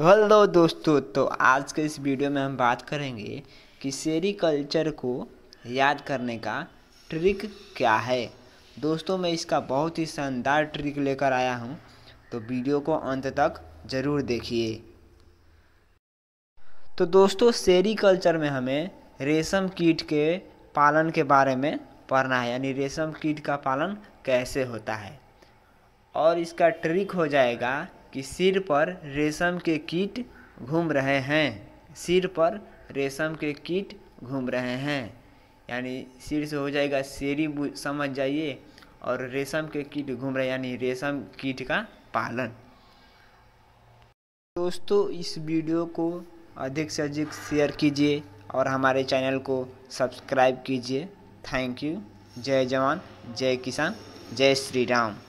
तो हेलो दोस्तों तो आज के इस वीडियो में हम बात करेंगे कि कल्चर को याद करने का ट्रिक क्या है दोस्तों मैं इसका बहुत ही शानदार ट्रिक लेकर आया हूँ तो वीडियो को अंत तक ज़रूर देखिए तो दोस्तों कल्चर में हमें रेशम कीट के पालन के बारे में पढ़ना है यानी रेशम कीट का पालन कैसे होता है और इसका ट्रिक हो जाएगा कि सिर पर रेशम के कीट घूम रहे हैं सिर पर रेशम के कीट घूम रहे हैं यानी सिर से हो जाएगा शेरी समझ जाइए और रेशम के कीट घूम रहे यानी रेशम कीट का पालन दोस्तों इस वीडियो को अधिक से अधिक शेयर कीजिए और हमारे चैनल को सब्सक्राइब कीजिए थैंक यू जय जवान जय किसान जय श्री राम